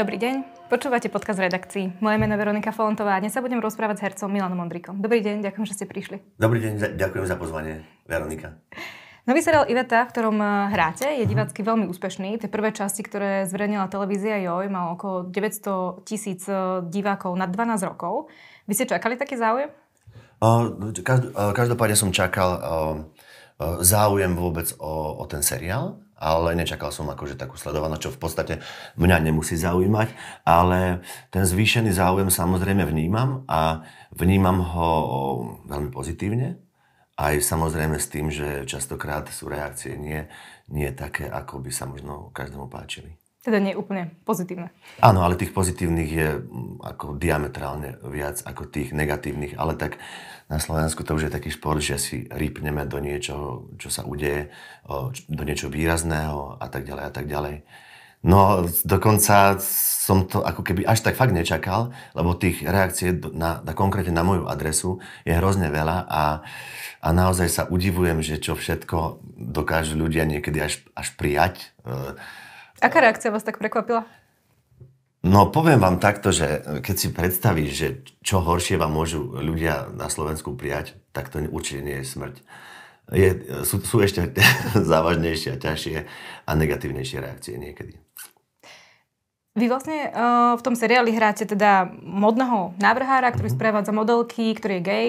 Dobrý deň, počúvate podkaz redakcii. Moje meno je Veronika Folontová a dnes sa budem rozprávať s hercom Milanom Ondrikom. Dobrý deň, ďakujem, že ste prišli. Dobrý deň, ďakujem za pozvanie, Veronika. Nový seriál Iveta, v ktorom eh, hráte, je divácky veľmi úspešný. Tie prvé časti, ktoré zverejnila televízia Joj, mal okolo 900 tisíc eh, divákov na 12 rokov. Vy ste čakali taký záujem? Každopádne som čakal záujem vôbec o, o ten seriál ale nečakal som akože takú sledovanú, čo v podstate mňa nemusí zaujímať, ale ten zvýšený záujem samozrejme vnímam a vnímam ho veľmi pozitívne, aj samozrejme s tým, že častokrát sú reakcie nie, nie také, ako by sa možno každému páčili. Teda nie úplne pozitívne. Áno, ale tých pozitívnych je mm, ako diametrálne viac ako tých negatívnych, ale tak na Slovensku to už je taký šport, že si rýpneme do niečoho, čo sa udeje, do niečo výrazného a tak ďalej a tak ďalej. No, dokonca som to ako keby až tak fakt nečakal, lebo tých reakcií na, na, konkrétne na moju adresu je hrozne veľa a, a naozaj sa udivujem, že čo všetko dokážu ľudia niekedy až, až prijať. E, Aká reakcia vás tak prekvapila? No poviem vám takto, že keď si predstavíš, že čo horšie vám môžu ľudia na Slovensku prijať, tak to určite nie je smrť. Je, sú, sú ešte závažnejšie a ťažšie a negatívnejšie reakcie niekedy. Vy vlastne uh, v tom seriáli hráte teda modného návrhára, ktorý mm-hmm. sprevádza modelky, ktorý je gej.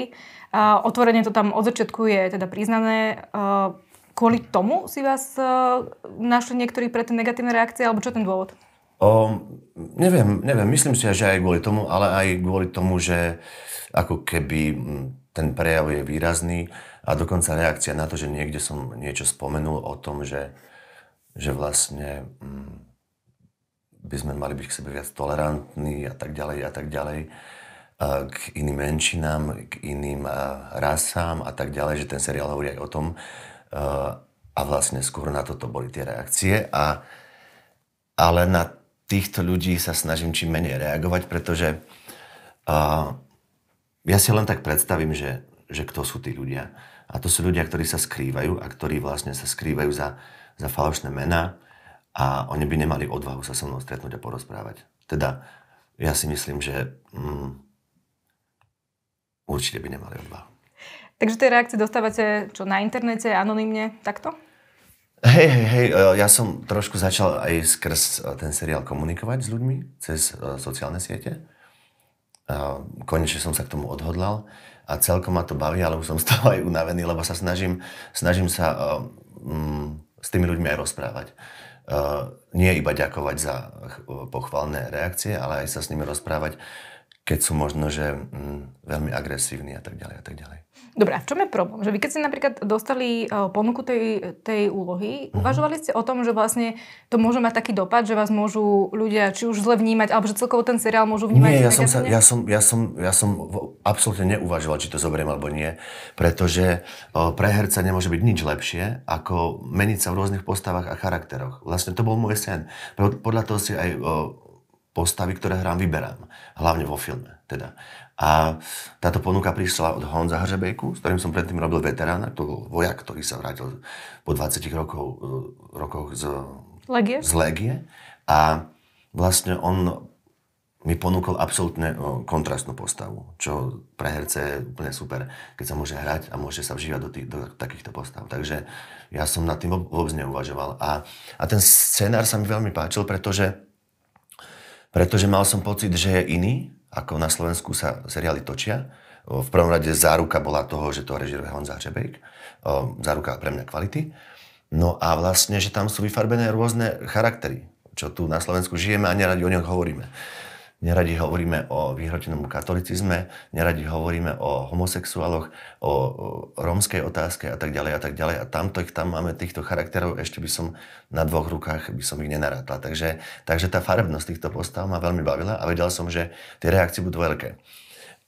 Uh, otvorenie to tam od začiatku je teda priznané. Uh, kvôli tomu si vás uh, našli niektorí pre tie negatívne reakcie, alebo čo ten dôvod? O, neviem, neviem, myslím si, že aj kvôli tomu, ale aj kvôli tomu, že ako keby ten prejav je výrazný a dokonca reakcia na to, že niekde som niečo spomenul o tom, že, že vlastne m, by sme mali byť k sebe viac tolerantní a tak ďalej a tak ďalej e, k iným menšinám, k iným e, rasám a tak ďalej, že ten seriál hovorí aj o tom, Eh, a vlastne skôr na toto boli tie reakcie. A, ale na týchto ľudí sa snažím čím menej reagovať, pretože a, eh, ja si len tak predstavím, že, že kto sú tí ľudia. A to sú ľudia, ktorí sa skrývajú a ktorí vlastne sa skrývajú za, za falošné mená a oni by nemali odvahu sa so mnou stretnúť a porozprávať. Teda ja si myslím, že mm, určite by nemali odvahu. Takže tie reakcie dostávate čo na internete, anonymne, takto? Hej, hej, hej, e, ja som trošku začal aj skrz e, ten seriál komunikovať s ľuďmi cez e, sociálne siete. Konečne som sa k tomu odhodlal a celkom ma to baví, ale už som z toho aj unavený, lebo sa snažím, snažím sa mm, s tými ľuďmi aj rozprávať. nie iba ďakovať za pochvalné reakcie, ale aj sa s nimi rozprávať keď sú možno, že mm, veľmi agresívni a tak ďalej a tak ďalej. Dobre, a v čom je problém? Že vy keď ste napríklad dostali e, ponuku tej, tej úlohy, mm-hmm. uvažovali ste o tom, že vlastne to môže mať taký dopad, že vás môžu ľudia či už zle vnímať, alebo že celkovo ten seriál môžu vnímať? Nie, ja som, sa, ja, som, ja, som, ja som absolútne neuvažoval, či to zoberiem alebo nie, pretože pre herca nemôže byť nič lepšie, ako meniť sa v rôznych postavách a charakteroch. Vlastne to bol môj sen. Podľa toho si aj postavy, ktoré hrám, vyberám. Hlavne vo filme. Teda. A táto ponuka prišla od Honza Hřebejku, s ktorým som predtým robil veterána, to bol vojak, ktorý sa vrátil po 20 rokov, e, rokoch z Legie. z Legie. A vlastne on mi ponúkol absolútne e, kontrastnú postavu, čo pre herce je úplne super, keď sa môže hrať a môže sa vžívať do, tých, do takýchto postav. Takže ja som nad tým vôbec neuvažoval. A, a ten scenár sa mi veľmi páčil, pretože pretože mal som pocit, že je iný, ako na Slovensku sa seriály točia. V prvom rade záruka bola toho, že to režiruje Honza Čebejk. Záruka pre mňa kvality. No a vlastne, že tam sú vyfarbené rôzne charaktery, čo tu na Slovensku žijeme a neradi o nich hovoríme neradi hovoríme o vyhrotenom katolicizme, neradi hovoríme o homosexuáloch, o rómskej otázke a tak ďalej a tak ďalej. A tamto, tam máme týchto charakterov, ešte by som na dvoch rukách by som ich nenarátla. Takže, takže tá farebnosť týchto postav ma veľmi bavila a vedel som, že tie reakcie budú veľké.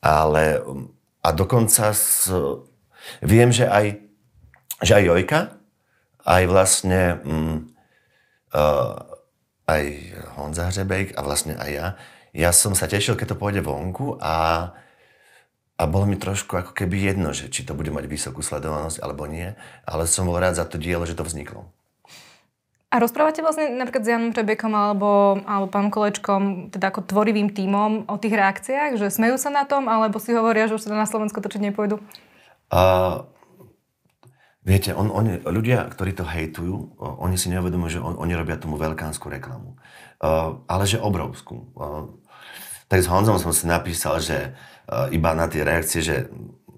Ale a dokonca s, viem, že aj, že aj Jojka, aj vlastne mm, uh, aj Honza Hřebejk a vlastne aj ja, ja som sa tešil, keď to pôjde vonku a, a bolo mi trošku ako keby jedno, že či to bude mať vysokú sledovanosť alebo nie, ale som bol rád za to dielo, že to vzniklo. A rozprávate vlastne napríklad s Janom Trebekom alebo, alebo pánom Kolečkom, teda ako tvorivým tímom o tých reakciách, že smejú sa na tom, alebo si hovoria, že už sa na Slovensko točiť nepôjdu? A, viete, on, on, ľudia, ktorí to hejtujú, oni si neuvedomujú, že on, oni robia tomu veľkánsku reklamu. Uh, ale že obrovskú. Uh, tak s Honzom som si napísal, že e, iba na tie reakcie, že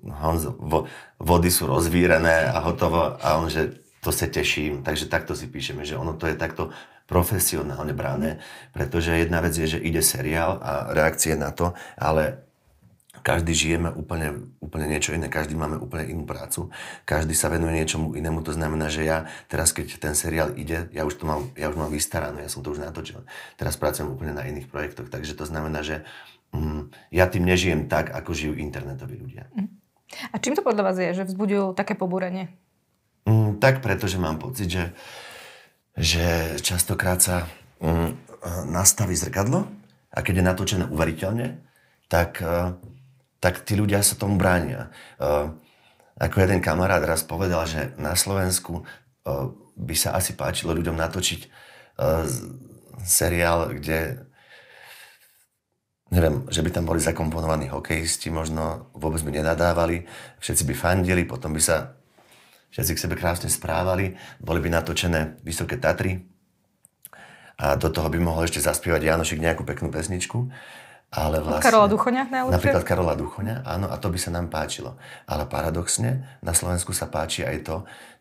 Honzo, vo, vody sú rozvírené a hotovo a on, že to sa teším, takže takto si píšeme, že ono to je takto profesionálne brané, pretože jedna vec je, že ide seriál a reakcie na to, ale každý žijeme úplne, úplne niečo iné, každý máme úplne inú prácu, každý sa venuje niečomu inému, to znamená, že ja teraz, keď ten seriál ide, ja už to mám, ja už mám vystarané, ja som to už natočil, teraz pracujem úplne na iných projektoch, takže to znamená, že mm, ja tým nežijem tak, ako žijú internetoví ľudia. Mhm. A čím to podľa vás je, že vzbudil také pobúrenie? Mm, tak pretože mám pocit, že, že častokrát sa mm, nastaví zrkadlo a keď je natočené uveriteľne, tak uh, tak tí ľudia sa tomu bránia. E, ako jeden kamarát raz povedal, že na Slovensku e, by sa asi páčilo ľuďom natočiť e, seriál, kde neviem, že by tam boli zakomponovaní hokejisti, možno vôbec by nenadávali, všetci by fandili, potom by sa všetci k sebe krásne správali, boli by natočené Vysoké Tatry a do toho by mohol ešte zaspievať Janošik nejakú peknú pesničku ale vlastne, Karola Duchoňa najlepšie? Napríklad Karola Duchoňa, áno, a to by sa nám páčilo. Ale paradoxne, na Slovensku sa páči aj to,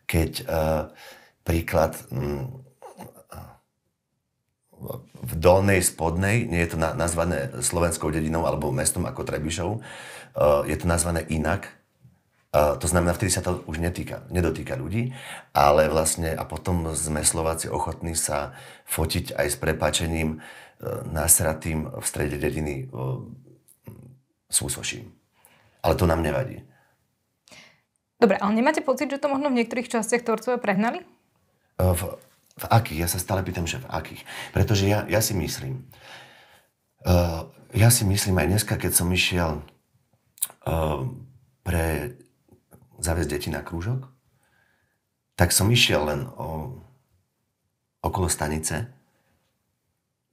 keď uh, príklad um, v dolnej, spodnej, nie je to na, nazvané slovenskou dedinou alebo mestom ako Trebišov, uh, je to nazvané inak, e, to znamená, vtedy sa to už netýka, nedotýka ľudí, ale vlastne a potom sme Slováci ochotní sa fotiť aj s prepačením nasratým v strede dediny e, s úsoším. Ale to nám nevadí. Dobre, ale nemáte pocit, že to možno v niektorých častiach tvorcovia prehnali? E, v, v akých? Ja sa stále pýtam, že v akých. Pretože ja, ja si myslím, e, ja si myslím aj dneska, keď som išiel pre zaviesť deti na krúžok, tak som išiel len o, okolo stanice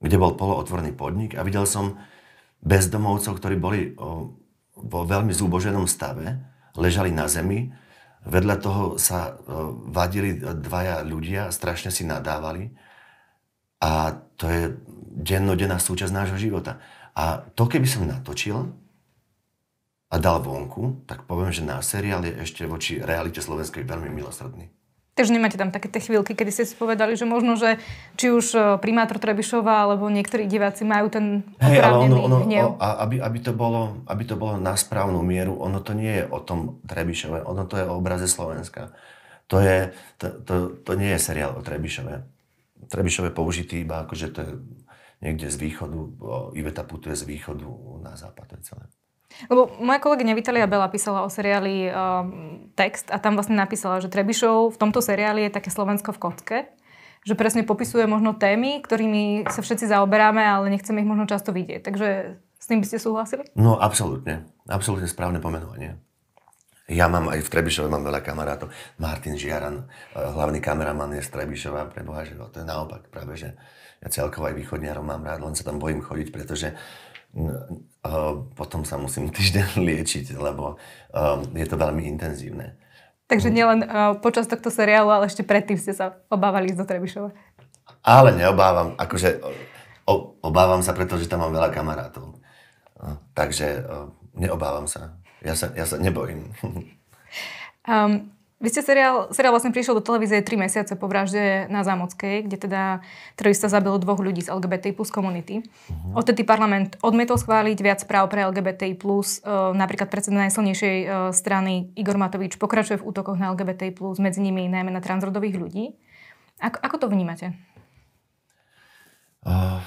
kde bol polootvorný podnik a videl som bezdomovcov, ktorí boli vo veľmi zúboženom stave, ležali na zemi, vedľa toho sa vadili dvaja ľudia, strašne si nadávali a to je dennodenná súčasť nášho života. A to, keby som natočil a dal vonku, tak poviem, že na seriál je ešte voči realite slovenskej veľmi milosrdný. Takže nemáte tam také tie chvíľky, kedy ste si povedali, že možno, že či už e, primátor Trebišova alebo niektorí diváci majú ten hey, ale ono, ono, hnev. O, aby, aby, to bolo, aby to bolo na správnu mieru, ono to nie je o tom Trebišove, ono to je o obraze Slovenska. To, je, to, to, to nie je seriál o Trebišove. Trebišove použitý iba akože to je niekde z východu, Iveta putuje z východu na západ, to je celé. Lebo moja kolegyňa Vitalia Bela písala o seriáli um, text a tam vlastne napísala, že Trebišov v tomto seriáli je také Slovensko v kocke že presne popisuje možno témy, ktorými sa všetci zaoberáme, ale nechceme ich možno často vidieť. Takže s tým by ste súhlasili? No absolútne. Absolútne správne pomenovanie. Ja mám aj v Trebišove mám veľa kamarátov. Martin Žiaran, eh, hlavný kameraman je z Trebišova, preboha, že to je naopak práve, že ja celkovo aj východňarom mám rád, len sa tam bojím chodiť, pretože uh, Eh, potom sa musím týždeň liečiť, lebo eh, je to veľmi intenzívne. Takže mhm. nielen eh, počas tohto seriálu, ale ešte predtým ste sa obávali ísť do Trebišova. Ale neobávam, akože o, obávam sa, pretože tam mám veľa kamarátov. Takže neobávam sa. Ja sa, ja sa nebojím. Um, Vy ste seriál, seriál vlastne prišiel do televízie 3 mesiace po vražde na Zámockej, kde teda terorista zabil dvoch ľudí z LGBT plus komunity. Uh-huh. Odtedy parlament odmietol schváliť viac práv pre LGBT plus. Uh, napríklad predseda najsilnejšej uh, strany Igor Matovič pokračuje v útokoch na LGBT plus, medzi nimi najmä na transrodových ľudí. Ako, ako to vnímate? Uh,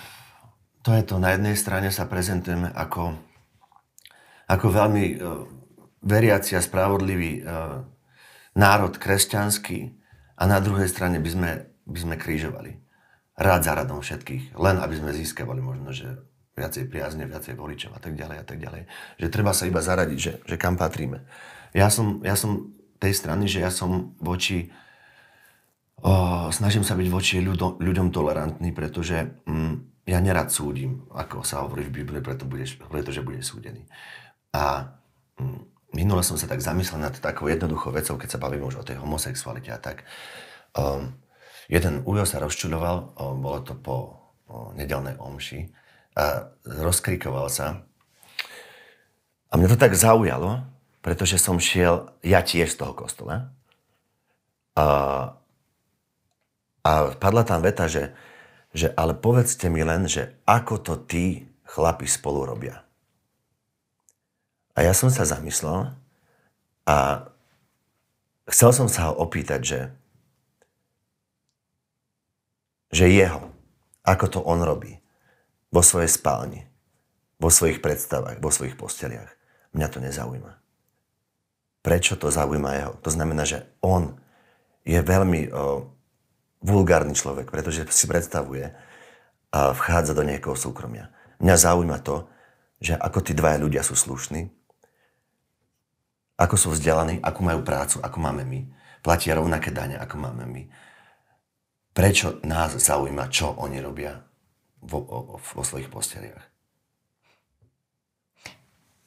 to je to. Na jednej strane sa prezentujeme ako, ako veľmi uh, veriaci a spravodliví uh, národ kresťanský a na druhej strane by sme, by sme krížovali. Rád za radom všetkých, len aby sme získavali možno, že viacej priazne, viacej voličov a tak ďalej a tak ďalej. Že treba sa iba zaradiť, že, že kam patríme. Ja som, ja som tej strany, že ja som voči... O, snažím sa byť voči ľudom, ľuďom tolerantný, pretože mm, ja nerad súdim, ako sa hovorí v Biblii, preto budeš, pretože budeš súdený. A mm, minule som sa tak zamyslel nad takou jednoduchou vecou, keď sa bavím už o tej homosexualite a tak. Um, jeden ujo sa rozčuloval, um, bolo to po um, nedelnej omši, a rozkrikoval sa. A mňa to tak zaujalo, pretože som šiel ja tiež z toho kostola. A, a padla tam veta, že, že ale povedzte mi len, že ako to tí chlapi spolu robia. A ja som sa zamyslel a chcel som sa ho opýtať, že, že jeho, ako to on robí, vo svojej spálni, vo svojich predstavách, vo svojich posteliach. Mňa to nezaujíma. Prečo to zaujíma jeho? To znamená, že on je veľmi o, vulgárny človek, pretože si predstavuje a vchádza do niekoho súkromia. Mňa zaujíma to, že ako tí dvaja ľudia sú slušní, ako sú vzdelaní, ako majú prácu, ako máme my. Platia rovnaké dane, ako máme my. Prečo nás zaujíma, čo oni robia vo, vo, vo svojich posteliach?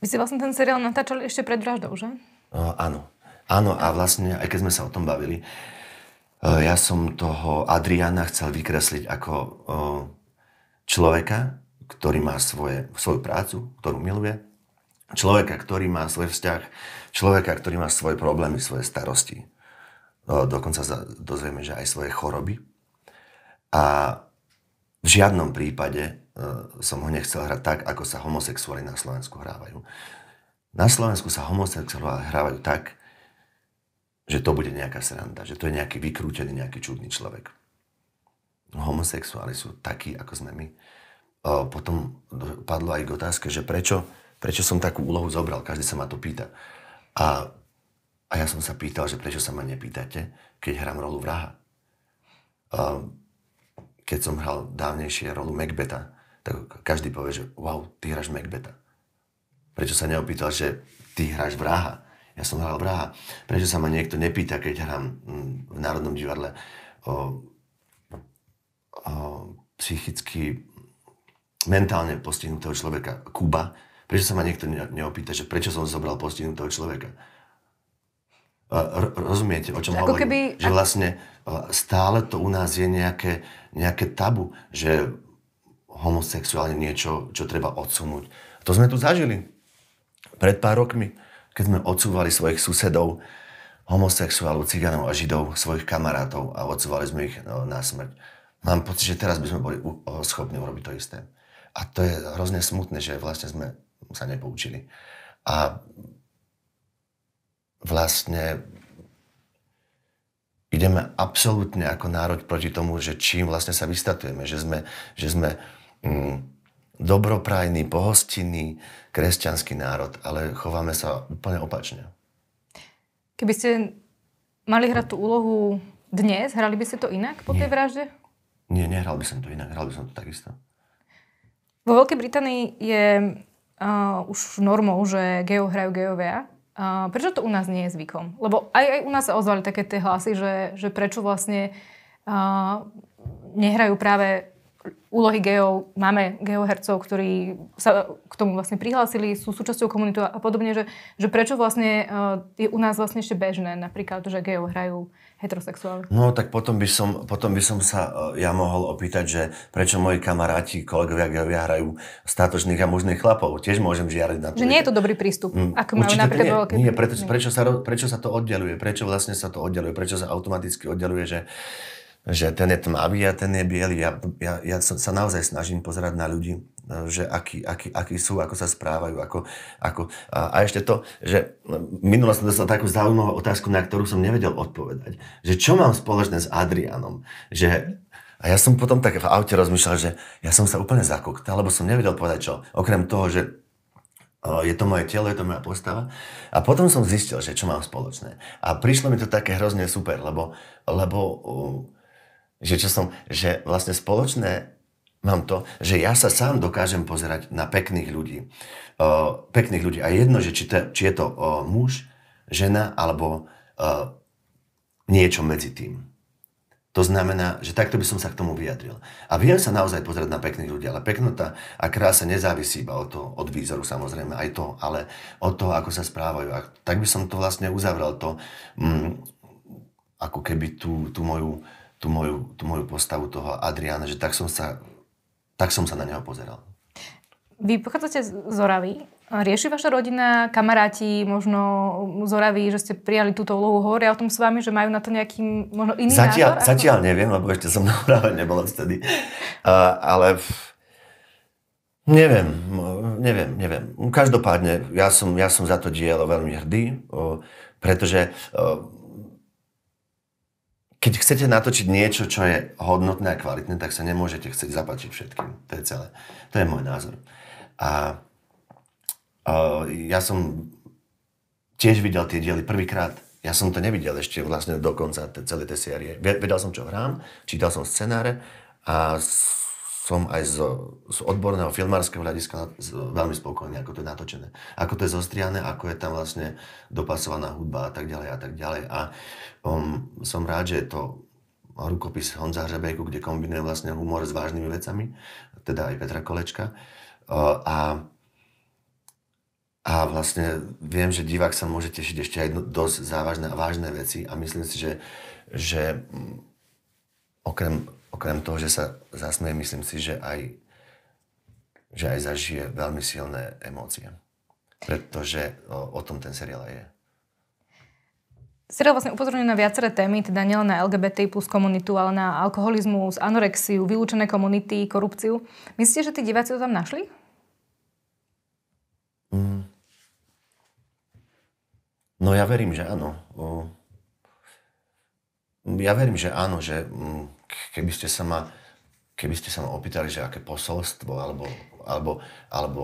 Vy si vlastne ten seriál natáčali ešte pred vraždou, že? Uh, áno. Áno, a vlastne, aj keď sme sa o tom bavili, e, ja som toho Adriana chcel vykresliť ako e, človeka, ktorý má svoje, svoju prácu, ktorú miluje, človeka, ktorý má svoj vzťah, človeka, ktorý má svoje problémy, svoje starosti. No, dokonca sa dozvieme, že aj svoje choroby. A v žiadnom prípade e, som ho nechcel hrať tak, ako sa homosexuáli na Slovensku hrávajú. Na Slovensku sa homosexuáli hrávajú tak, že to bude nejaká sranda, že to je nejaký vykrútený, nejaký čudný človek. Homosexuáli sú takí, ako sme my. E, potom padlo aj k otázke, že prečo prečo som takú úlohu zobral, každý sa ma to pýta. A, a ja som sa pýtal, že prečo sa ma nepýtate, keď hrám rolu vraha. A, keď som hral dávnejšie rolu Macbeta, tak každý povie, že wow, ty hráš Macbeta. Prečo sa neopýtal, že ty hráš vraha? Ja som hral vraha. Prečo sa ma niekto nepýta, keď hrám mm, v Národnom divadle o, o psychicky mentálne postihnutého človeka Kuba, Prečo sa ma niekto neopýta, že prečo som zobral postihnutého človeka? rozumiete, o čom ako hovorím? Keby, že vlastne stále to u nás je nejaké, nejaké tabu, že homosexuálne niečo, čo treba odsunúť. To sme tu zažili pred pár rokmi, keď sme odsúvali svojich susedov, homosexuálov, ciganov a židov, svojich kamarátov a odsúvali sme ich no, na smrť. Mám pocit, že teraz by sme boli schopní urobiť to isté. A to je hrozne smutné, že vlastne sme sa nepoučili. A vlastne ideme absolútne ako národ proti tomu, že čím vlastne sa vystatujeme, že sme, že sme mm, dobroprajný, pohostinný, kresťanský národ, ale chováme sa úplne opačne. Keby ste mali hrať tú úlohu dnes, hrali by ste to inak po Nie. tej vražde? Nie, nehral by som to inak, hral by som to takisto. Vo Veľkej Británii je uh, už normou, že geo hrajú geovia. Uh, prečo to u nás nie je zvykom? Lebo aj, aj u nás sa ozvali také tie hlasy, že, že prečo vlastne uh, nehrajú práve úlohy geov, máme geohercov, ktorí sa k tomu vlastne prihlásili, sú súčasťou komunity a podobne, že, že prečo vlastne eh, je u nás vlastne ešte bežné napríklad, že geo hrajú heterosexuáli? No tak potom by, som, potom by som sa eh, ja mohol opýtať, že prečo moji kamaráti, kolegovia geovia hrajú státočných a mužných chlapov. Tiež môžem žiariť na to. Že nie je to dobrý prístup, mm, ako majú napríklad nie, veľké... Nie, preto, prečo, sa, prečo sa to oddeluje? Prečo vlastne sa to oddeluje? Prečo sa automaticky oddeluje, že že ten je tmavý a ten je biely. Ja, ja, ja sa naozaj snažím pozerať na ľudí, e, že aký, aký, aký sú, ako sa správajú. Ako, ako. A, a ešte to, že e, minula som dostal takú zaujímavú otázku, na ktorú som nevedel odpovedať. Že čo mám spoločné s Adrianom? Že a ja som potom tak v aute rozmýšľal, že ja som sa úplne zakoktal, lebo som nevedel povedať čo. Okrem toho, že e, je to moje telo, je to moja postava. A potom som zistil, že čo mám spoločné. A prišlo mi to také hrozne super, lebo, lebo uh, že čo som, že vlastne spoločné mám to, že ja sa sám dokážem pozerať na pekných ľudí. Uh, pekných ľudí. A jedno, že či, to, či je to uh, muž, žena alebo uh, niečo medzi tým. To znamená, že takto by som sa k tomu vyjadril. A viem sa naozaj pozerať na pekných ľudí, ale peknota a krása nezávisí iba od, toho, od výzoru samozrejme, aj to, ale od toho, ako sa správajú. A tak by som to vlastne uzavrel, to, mm, ako keby tú, tú moju uh, tú moju, tú moju postavu toho Adriána, že tak som sa, tak som sa na neho pozeral. Vy pochádzate z Oravy. Rieši vaša rodina, kamaráti, možno z Oravy, že ste prijali túto úlohu? hore o tom s vami, že majú na to nejaký možno iný zatiaľ, názor? Zatiaľ ako... neviem, lebo ešte som na Orave nebola vtedy. Uh, ale neviem, neviem, neviem. Každopádne, ja som, ja som za to dielo veľmi hrdý, uh, pretože uh, keď chcete natočiť niečo, čo je hodnotné a kvalitné, tak sa nemôžete chcieť zapáčiť všetkým. To je celé. To je môj názor. A, a ja som tiež videl tie diely prvýkrát. Ja som to nevidel ešte vlastne do konca celej tej série. Vedel som, čo hrám, čítal som scenáre a som aj z, z odborného filmárskeho hľadiska veľmi spokojný, ako to je natočené, ako to je zostriané, ako je tam vlastne dopasovaná hudba a tak ďalej a tak ďalej. A um, som rád, že je to rukopis Honza Hřebejku, kde kombinuje vlastne humor s vážnymi vecami, teda aj Petra Kolečka. Uh, a a vlastne viem, že divák sa môže tešiť ešte aj dosť závažné a vážne veci a myslím si, že, že mm, okrem okrem toho, že sa zasmeje, myslím si, že aj, že aj zažije veľmi silné emócie. Pretože o, o tom ten seriál aj je. Seriál vlastne upozorňuje na viaceré témy, teda nielen na LGBT plus komunitu, ale na alkoholizmus, anorexiu, vylúčené komunity, korupciu. Myslíte, že tí diváci to tam našli? Mm. No ja verím, že áno. Ja verím, že áno, že mm, keby ste sa ma, keby ste sa ma opýtali, že aké posolstvo, alebo, alebo, alebo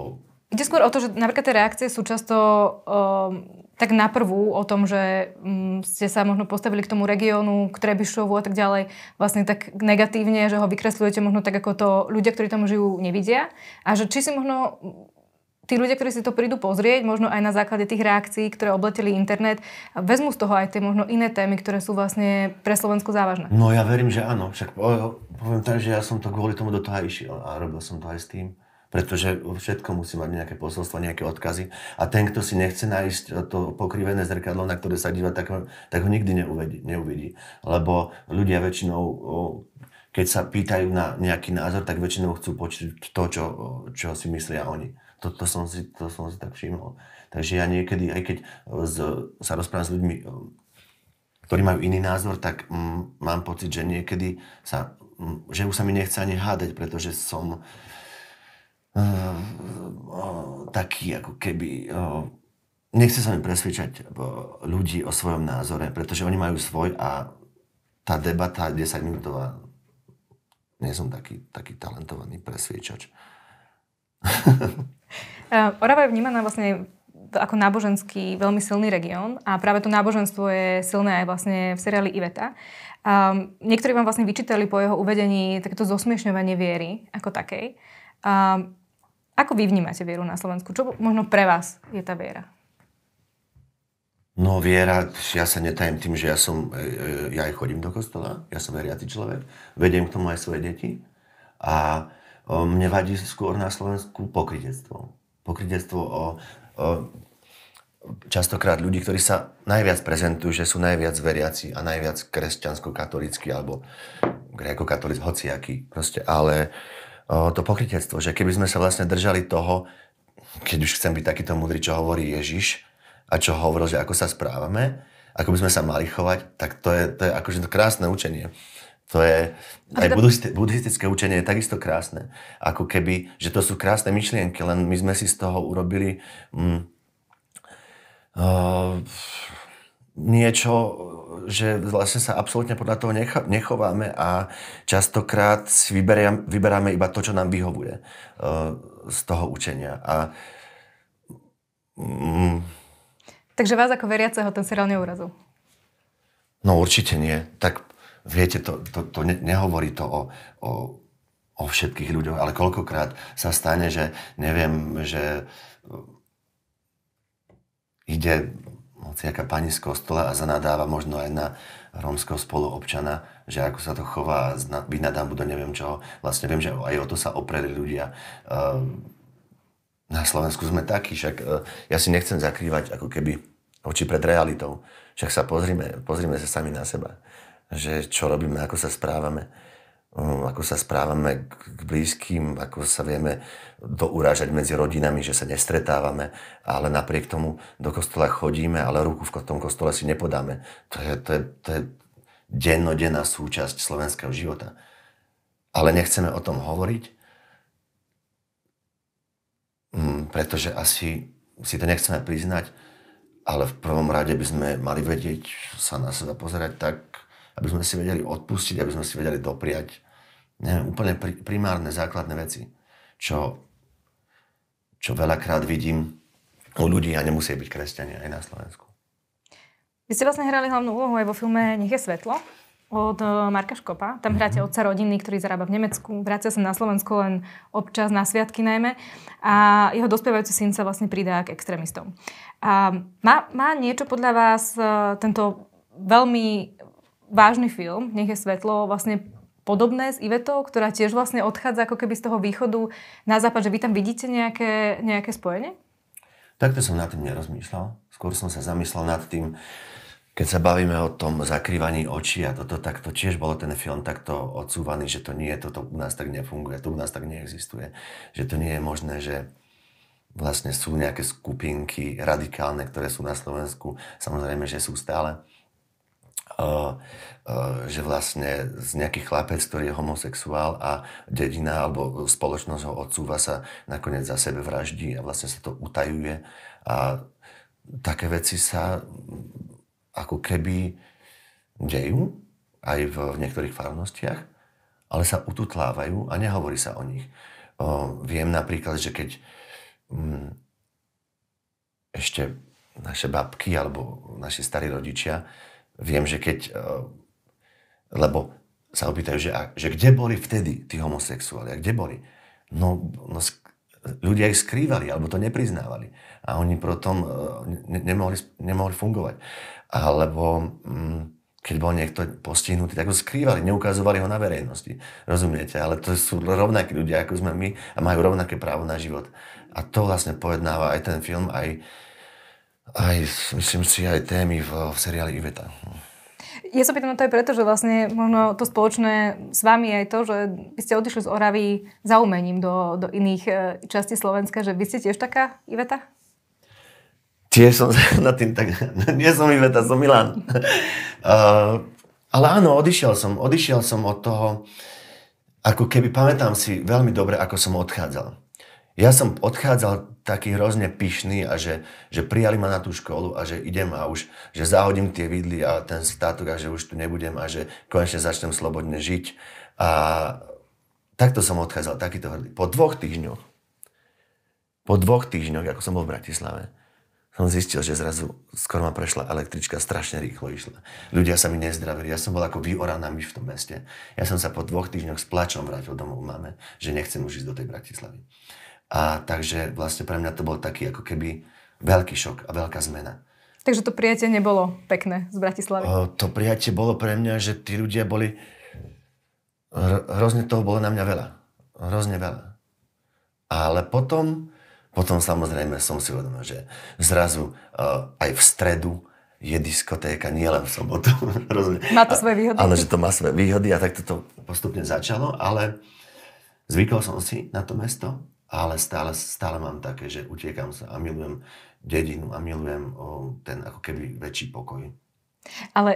Ide skôr o to, že napríklad tie reakcie sú často um, tak prvú o tom, že um, ste sa možno postavili k tomu regiónu, k Trebišovu a tak ďalej, vlastne tak negatívne, že ho vykresľujete možno tak, ako to ľudia, ktorí tam žijú, nevidia. A že či si možno tí ľudia, ktorí si to prídu pozrieť, možno aj na základe tých reakcií, ktoré obleteli internet, vezmú z toho aj tie možno iné témy, ktoré sú vlastne pre Slovensko závažné. No ja verím, že áno. Však poviem tak, že ja som to kvôli tomu do toho aj išiel a robil som to aj s tým pretože všetko musí mať nejaké posolstvo, nejaké odkazy a ten, kto si nechce nájsť to pokrivené zrkadlo, na ktoré sa díva, tak, tak ho nikdy neuvidí, neuvidí. Lebo ľudia väčšinou keď sa pýtajú na nejaký názor, tak väčšinou chcú počuť to, čo, čo si myslia oni. To, to, som si, to som si tak všimol. Takže ja niekedy, aj keď e, z, sa rozprávam s ľuďmi, e, ktorí majú iný názor, tak mm, mám pocit, že niekedy sa, mm, že už sa mi nechce ani hádať, pretože som uh, uh, taký ako keby... Uh, nechce sa mi presvedčať ľudí o svojom názore, pretože oni majú svoj a tá debata 10 minútová, nie som taký, taký talentovaný presviečač. Eh, Orava je vnímaná vlastne ako náboženský veľmi silný región a práve to náboženstvo je silné aj vlastne v seriáli Iveta. Um, niektorí vám vlastne vyčítali po jeho uvedení takéto zosmiešňovanie viery ako takej. Um, ako vy vnímate vieru na Slovensku? Čo možno pre vás je tá viera? No viera, ja sa netajem tým, že ja som, e, e, ja aj chodím do kostola, ja som veriaci človek, vediem k tomu aj svoje deti a mne vadí skôr na Slovensku pokrytectvo. Pokrytectvo o, o častokrát ľudí, ktorí sa najviac prezentujú, že sú najviac veriaci a najviac kresťansko-katolícky alebo gréko katolícky hociaký proste, ale o, to pokrytectvo, že keby sme sa vlastne držali toho, keď už chcem byť takýto múdry, čo hovorí Ježiš a čo hovoril, že ako sa správame, ako by sme sa mali chovať, tak to je, to je akože to krásne učenie to je, aj to... buddhistické učenie je takisto krásne. Ako keby, že to sú krásne myšlienky, len my sme si z toho urobili mm, uh, niečo, že vlastne sa absolútne podľa toho necho- nechováme a častokrát si vyberiam, vyberáme iba to, čo nám vyhovuje uh, z toho učenia. A, mm, Takže vás ako veriaceho ten seriál neurazil? No určite nie. Tak viete, to, to, to ne, nehovorí to o, o, o všetkých ľuďoch, ale koľkokrát sa stane, že neviem, že e, ide nejaká pani z kostola a zanadáva možno aj na rómskeho spoluobčana, že ako sa to chová, vynadám do neviem čo, Vlastne viem, že aj o to sa opreli ľudia. E, na Slovensku sme takí, však e, ja si nechcem zakrývať ako keby oči pred realitou. Však sa pozrime, pozrime sa sami na seba že čo robíme, ako sa správame mm, ako sa správame k blízkym, ako sa vieme dourážať medzi rodinami, že sa nestretávame, ale napriek tomu do kostola chodíme, ale ruku v tom kostole si nepodáme. To je, to je, to je dennodenná súčasť slovenského života. Ale nechceme o tom hovoriť, mm, pretože asi si to nechceme priznať, ale v prvom rade by sme mali vedieť sa na seba pozerať tak, aby sme si vedeli odpustiť, aby sme si vedeli dopriať neviem, úplne primárne, základné veci, čo, čo veľakrát vidím u ľudí a nemusí byť kresťania aj na Slovensku. Vy ste vlastne hrali hlavnú úlohu aj vo filme Nech je svetlo od e, Marka Škopa. Tam mhm. hráte otca rodiny, ktorý zarába v Nemecku. Vrácia sa na Slovensko len občas, na sviatky najmä. A jeho dospievajúci syn sa vlastne pridá k extrémistom. A má, má niečo podľa vás e, tento veľmi vážny film, nech je svetlo, vlastne podobné s Ivetou, ktorá tiež vlastne odchádza ako keby z toho východu na západ, že vy tam vidíte nejaké, nejaké spojenie? Takto som nad tým nerozmýšľal. Skôr som sa zamyslel nad tým, keď sa bavíme o tom zakrývaní očí a toto, tak to tiež bolo ten film takto odsúvaný, že to nie, toto u nás tak nefunguje, to u nás tak neexistuje, že to nie je možné, že vlastne sú nejaké skupinky radikálne, ktoré sú na Slovensku, samozrejme, že sú stále, že vlastne z nejaký chlapec, ktorý je homosexuál a dedina alebo spoločnosť ho odsúva sa nakoniec za sebe vraždí a vlastne sa to utajuje a také veci sa ako keby dejú aj v, v niektorých farnostiach, ale sa ututlávajú a nehovorí sa o nich. O, viem napríklad, že keď m, mm, ešte naše babky alebo naši starí rodičia Viem, že keď... Eh, lebo sa opýtajú, že, že kde boli vtedy tí homosexuáli a kde boli? No, no ľudia ich skrývali alebo to nepriznávali a oni potom eh, ne, nemohli, nemohli fungovať. Alebo mm, keď bol niekto postihnutý, tak ho skrývali, neukazovali ho na verejnosti. Rozumiete? Ale to sú rovnakí ľudia, ako sme my a majú rovnaké právo na život. A to vlastne pojednáva aj ten film, aj, aj, myslím si, aj témy v, v seriáli Iveta. Ja sa pýtam na no to aj preto, že vlastne možno to spoločné s vami je aj to, že vy ste odišli z Oravy za umením do, do iných e, častí Slovenska, že vy ste tiež taká Iveta? Tiež som na tým tak... Nie som Iveta, som Milan. uh, ale áno, odišiel som. Odišiel som od toho, ako keby pamätám si veľmi dobre, ako som odchádzal. Ja som odchádzal taký hrozne pyšný a že, že prijali ma na tú školu a že idem a už, že zahodím tie vidly a ten státok a že už tu nebudem a že konečne začnem slobodne žiť. A takto som odchádzal, takýto hrdý. Po dvoch týždňoch, po dvoch týždňoch, ako som bol v Bratislave, som zistil, že zrazu skoro ma prešla električka, strašne rýchlo išla. Ľudia sa mi nezdravili, ja som bol ako vyoraná myš v tom meste. Ja som sa po dvoch týždňoch s plačom vrátil domov máme, že nechcem už ísť do tej Bratislavy. A takže vlastne pre mňa to bol taký ako keby veľký šok a veľká zmena. Takže to prijatie nebolo pekné z Bratislavy? O, to prijatie bolo pre mňa, že tí ľudia boli... Hrozne toho bolo na mňa veľa. Hrozne veľa. Ale potom, potom samozrejme som si uvedomil, že zrazu aj v stredu je diskotéka, nie len v sobotu. má to svoje výhody. Áno, že to má svoje výhody a takto to postupne začalo, ale zvykol som si na to mesto ale stále, stále mám také, že utiekam sa a milujem dedinu a milujem o, ten ako keby väčší pokoj. Ale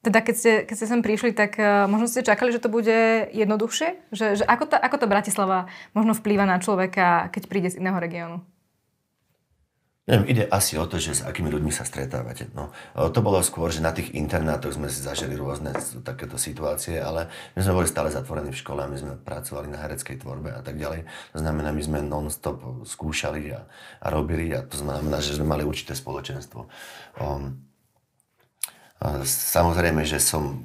teda keď ste, keď ste sem prišli, tak uh, možno ste čakali, že to bude jednoduchšie? Že, že ako, tá, ako tá Bratislava možno vplýva na človeka, keď príde z iného regiónu? Neviem, ide asi o to, že s akými ľuďmi sa stretávate. No, to bolo skôr, že na tých internátoch sme si zažili rôzne takéto situácie, ale my sme boli stále zatvorení v škole, my sme pracovali na hereckej tvorbe a tak ďalej. To znamená, my sme non-stop skúšali a, a robili a to znamená, že sme mali určité spoločenstvo. Um, Samozrejme, že som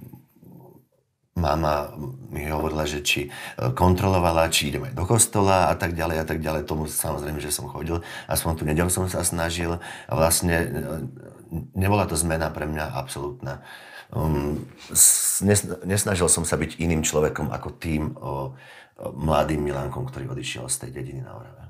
mama mi hovorila, že či e, kontrolovala, či idem aj do kostola a tak ďalej a tak ďalej. Tomu samozrejme, že som chodil. Aspoň tu nedel som sa snažil a vlastne e, nebola to zmena pre mňa absolútna. Um, nesnažil som sa byť iným človekom ako tým o, o mladým Milankom, ktorý odišiel z tej dediny na Orave.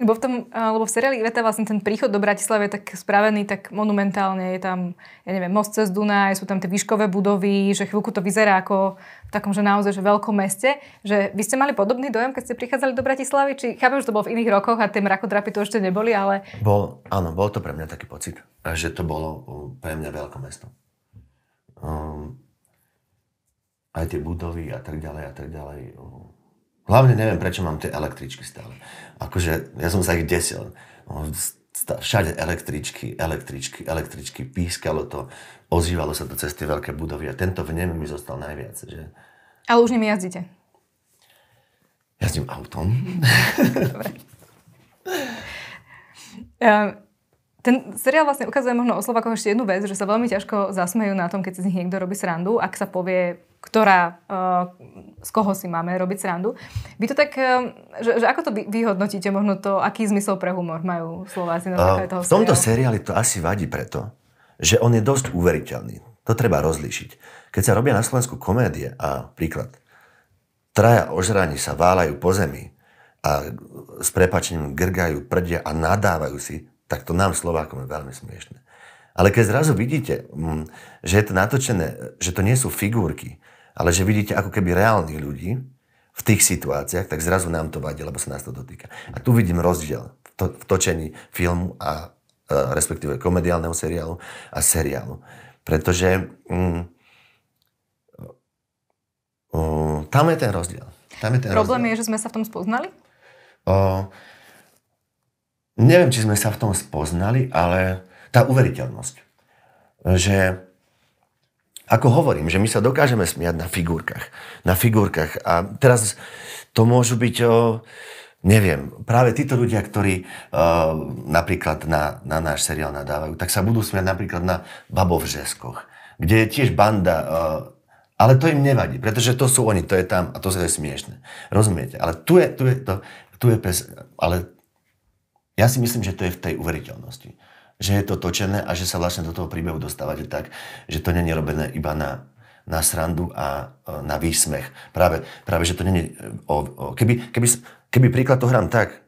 Lebo v, tom, lebo v seriáli Iveta vlastne ten príchod do Bratislavy je tak spravený tak monumentálne. Je tam, ja neviem, most cez Dunaj, sú tam tie výškové budovy, že chvíľku to vyzerá ako v takom, že naozaj že veľkom meste. Že vy ste mali podobný dojem, keď ste prichádzali do Bratislavy? Či chápem, že to bolo v iných rokoch a tie mrakodrapy tu ešte neboli, ale... Bol, áno, bol to pre mňa taký pocit, že to bolo pre mňa veľké mesto. Um, aj tie budovy a tak ďalej a tak ďalej. Um, Hlavne neviem, prečo mám tie električky stále. Akože, ja som sa ich desil. Všade električky, električky, električky, pískalo to, ozývalo sa to cez tie veľké budovy a tento v nemi mi zostal najviac. Že... Ale už nimi jazdíte. Jazdím autom. Dobre. Um, ten seriál vlastne ukazuje možno o Slovakoch ešte jednu vec, že sa veľmi ťažko zasmejú na tom, keď si z nich niekto robí srandu, ak sa povie ktorá, e, z koho si máme robiť srandu. Vy to tak, e, že, že ako to vyhodnotíte, možno to, aký zmysel pre humor majú Slováci na toho V tomto seriáli to asi vadí preto, že on je dosť uveriteľný. To treba rozlíšiť. Keď sa robia na Slovensku komédie a príklad, traja ožraní sa váľajú po zemi a s prepačením grgajú, prdia a nadávajú si, tak to nám Slovákom je veľmi smiešne. Ale keď zrazu vidíte, mm, že je to natočené, že to nie sú figurky, ale že vidíte ako keby reálnych ľudí v tých situáciách, tak zrazu nám to vadí, lebo sa nás to dotýka. A tu vidím rozdiel v, točení filmu a e, respektíve komediálneho seriálu a seriálu. Pretože mm, uh, tam je ten rozdiel. Tam je ten Problém rozdiel. je, že sme sa v tom spoznali? O, neviem, či sme sa v tom spoznali, ale tá uveriteľnosť. Že ako hovorím, že my sa dokážeme smiať na figurkách. Na figurkách. A teraz to môžu byť, o, neviem, práve títo ľudia, ktorí o, napríklad na, na náš seriál nadávajú, tak sa budú smiať napríklad na Babov Žeskoch, kde je tiež banda, o, ale to im nevadí, pretože to sú oni, to je tam a to je smiešne. Rozumiete? Ale tu je, tu je, to, tu je pes, ale ja si myslím, že to je v tej uveriteľnosti že je to točené a že sa vlastne do toho príbehu dostávate tak, že to není robené iba na, na srandu a e, na výsmech. Práve, práve že to není... E, o, o, keby, keby, keby príklad to hrám tak,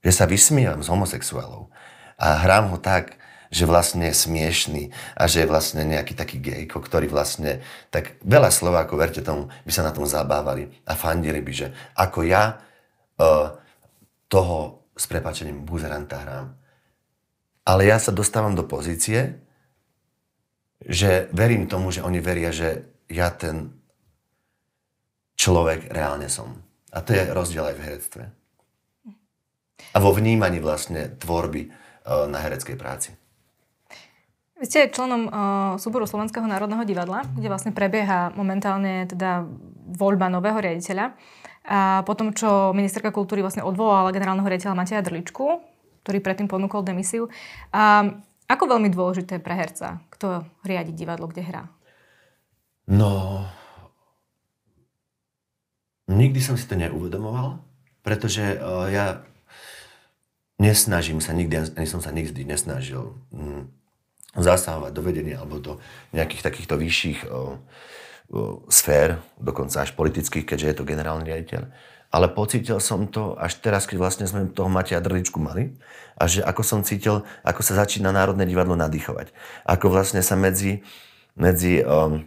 že sa vysmievam s homosexuálov a hrám ho tak, že vlastne je smiešný a že je vlastne nejaký taký gejko, ktorý vlastne, tak veľa Slovákov, verte tomu, by sa na tom zabávali a fandili by, že ako ja e, toho s prepačením buzeranta hrám ale ja sa dostávam do pozície, že verím tomu, že oni veria, že ja ten človek reálne som. A to je rozdiel aj v herectve. A vo vnímaní vlastne tvorby e, na hereckej práci. Vy ste členom uh, súboru Slovenského národného divadla, kde vlastne prebieha momentálne teda voľba nového riaditeľa. A potom, čo ministerka kultúry vlastne odvolala generálneho riaditeľa Mateja Drličku, ktorý predtým ponúkol demisiu. A ako veľmi dôležité pre herca, kto riadi divadlo, kde hrá? No, nikdy som si to neuvedomoval, pretože uh, ja nesnažím sa nikdy, ani som sa nikdy nesnažil mm, zasahovať do vedenia alebo do nejakých takýchto vyšších uh, uh, sfér, dokonca až politických, keďže je to generálny riaditeľ ale pocítil som to až teraz, keď vlastne sme toho Matia Drličku mali a že ako som cítil, ako sa začína Národné divadlo nadýchovať. Ako vlastne sa medzi, medzi um,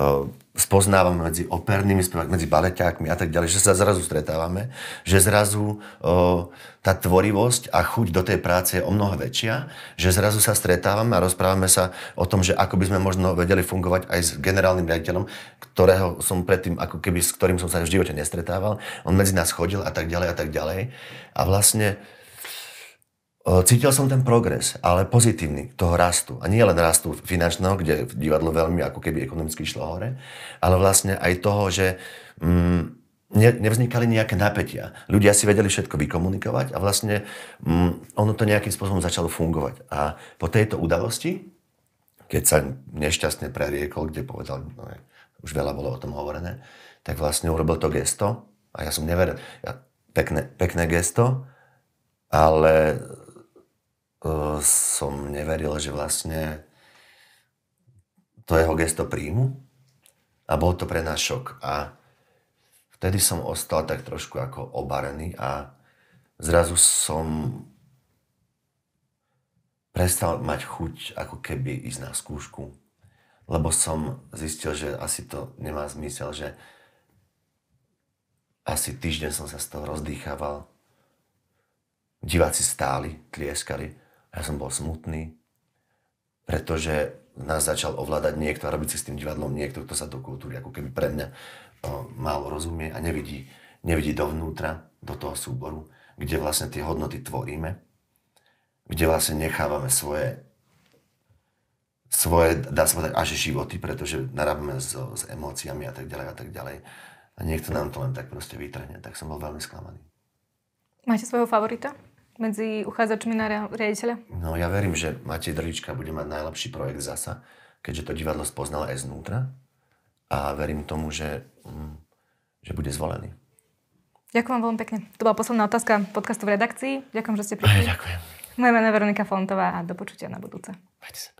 Eh, spoznávame medzi opernými spevákmi, medzi baleťákmi a tak ďalej, že sa zrazu stretávame, že zrazu o, eh, tá tvorivosť a chuť do tej práce je o mnoho väčšia, že zrazu sa stretávame a rozprávame sa o tom, že ako by sme možno vedeli fungovať aj s generálnym riaditeľom, ktorého som predtým, ako keby s ktorým som sa v živote nestretával, on medzi nás chodil a tak ďalej a tak ďalej. A vlastne Cítil som ten progres, ale pozitívny, toho rastu. A nie len rastu finančného, kde divadlo veľmi ako keby ekonomicky šlo hore, ale vlastne aj toho, že mm, ne, nevznikali nejaké napätia. Ľudia si vedeli všetko vykomunikovať a vlastne mm, ono to nejakým spôsobom začalo fungovať. A po tejto udalosti, keď sa nešťastne preriekol, kde povedal, no, už veľa bolo o tom hovorené, tak vlastne urobil to gesto a ja som neveril. Ja, pekné, pekné gesto, ale som neveril, že vlastne to jeho gesto príjmu a bol to pre nás šok. A vtedy som ostal tak trošku ako obarený a zrazu som prestal mať chuť ako keby ísť na skúšku, lebo som zistil, že asi to nemá zmysel, že asi týždeň som sa z toho rozdýchával. Diváci stáli, tlieskali ja som bol smutný, pretože nás začal ovládať niekto a robiť si s tým divadlom niekto, kto sa do kultúry ako keby pre mňa o, málo rozumie a nevidí, nevidí dovnútra, do toho súboru, kde vlastne tie hodnoty tvoríme, kde vlastne nechávame svoje, svoje dá sa povedať, až životy, pretože narábame s, s emóciami a tak ďalej a tak ďalej. A niekto nám to len tak proste vytrhne, tak som bol veľmi sklamaný. Máte svojho favorita? medzi uchádzačmi na riaditeľa? No ja verím, že Matej Drlička bude mať najlepší projekt zasa, keďže to divadlo spoznal aj znútra a verím tomu, že, mm, že bude zvolený. Ďakujem vám veľmi pekne. To bola posledná otázka podcastu v redakcii. Ďakujem, že ste prišli. ďakujem. Moje meno je Veronika Fontová a do počutia na budúce. Majte sa.